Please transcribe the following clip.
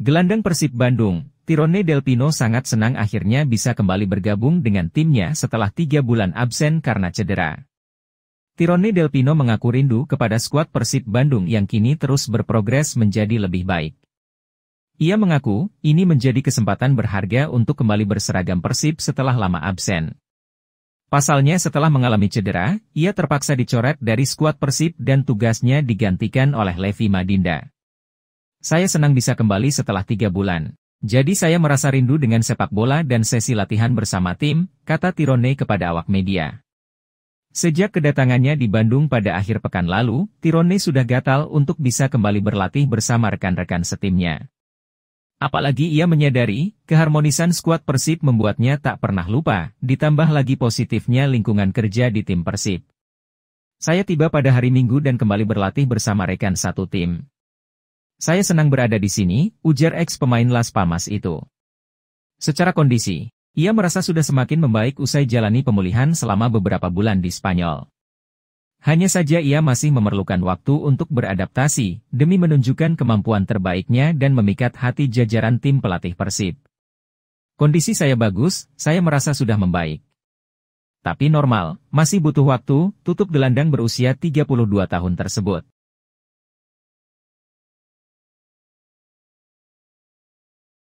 Gelandang Persib Bandung, Tirone Pino sangat senang akhirnya bisa kembali bergabung dengan timnya setelah tiga bulan absen karena cedera. Tirone Pino mengaku rindu kepada skuad Persib Bandung yang kini terus berprogres menjadi lebih baik. Ia mengaku, ini menjadi kesempatan berharga untuk kembali berseragam Persib setelah lama absen. Pasalnya setelah mengalami cedera, ia terpaksa dicoret dari skuad Persib dan tugasnya digantikan oleh Levi Madinda. Saya senang bisa kembali setelah tiga bulan. Jadi saya merasa rindu dengan sepak bola dan sesi latihan bersama tim, kata Tirone kepada awak media. Sejak kedatangannya di Bandung pada akhir pekan lalu, Tirone sudah gatal untuk bisa kembali berlatih bersama rekan-rekan setimnya. Apalagi ia menyadari, keharmonisan skuad Persib membuatnya tak pernah lupa, ditambah lagi positifnya lingkungan kerja di tim Persib. Saya tiba pada hari Minggu dan kembali berlatih bersama rekan satu tim. Saya senang berada di sini, ujar ex pemain Las Palmas itu. Secara kondisi, ia merasa sudah semakin membaik usai jalani pemulihan selama beberapa bulan di Spanyol. Hanya saja ia masih memerlukan waktu untuk beradaptasi, demi menunjukkan kemampuan terbaiknya dan memikat hati jajaran tim pelatih Persib. Kondisi saya bagus, saya merasa sudah membaik. Tapi normal, masih butuh waktu, tutup gelandang berusia 32 tahun tersebut.